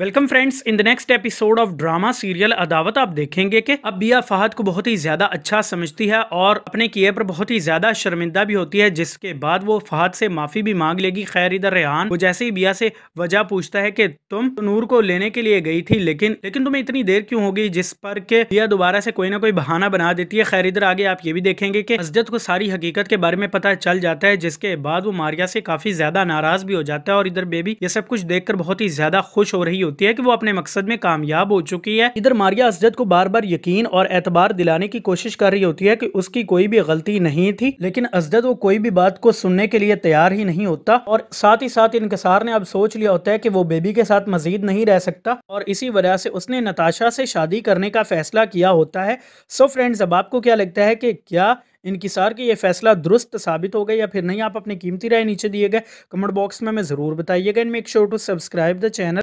welcome friends in the next episode of drama serial Adawat आप देखेंगे कि अब बिया फहद को बहुत ही ज़्यादा अच्छा समझती है और अपने किए पर बहुत ही ज़्यादा शर्मिंदा भी होती है जिसके बाद वो फहद से माफ़ी भी मांग लेगी खैर इधर रेहान वो जैसे ही बिया से वजह पूछता है कि तुम तो नूर को लेने के लिए गई थी लेकिन लेकिन तुम्हें इतनी देर क्यों हो गई जिस पर के बिया दोबारा से कोई ना कोई बहाना बना देती है खैर इधर आगे आप ये भी देखेंगे की हजरत को सारी हकीकत के बारे में पता चल जाता है जिसके बाद वो मारिया से काफ़ी ज़्यादा नाराज़ भी हो जाता है और इधर बेबी ये सब कुछ देख बहुत ही ज़्यादा खुश हो रही होती है कि वो अपने मकसद में कामयाब हो चुकी है इधर मारिया असजद को बार बार यकीन और एतबार दिलाने की कोशिश कर रही होती है कि उसकी कोई भी गलती नहीं थी लेकिन असजद वो कोई भी बात को सुनने के लिए तैयार ही नहीं होता और साथ ही साथ इनकसार ने अब सोच लिया होता है की वो बेबी के साथ मजीद नहीं रह सकता और इसी वजह से उसने नताशा से शादी करने का फैसला किया होता है सो फ्रेंड्स अब आपको क्या लगता है कि क्या इनकिसार की ये फैसला दुरुस्त साबित हो गया या फिर नहीं आप अपनी कीमती राय नीचे दिए गए कमेंट बॉक्स में हमें ज़रूर बताइएगा and make sure to subscribe the channel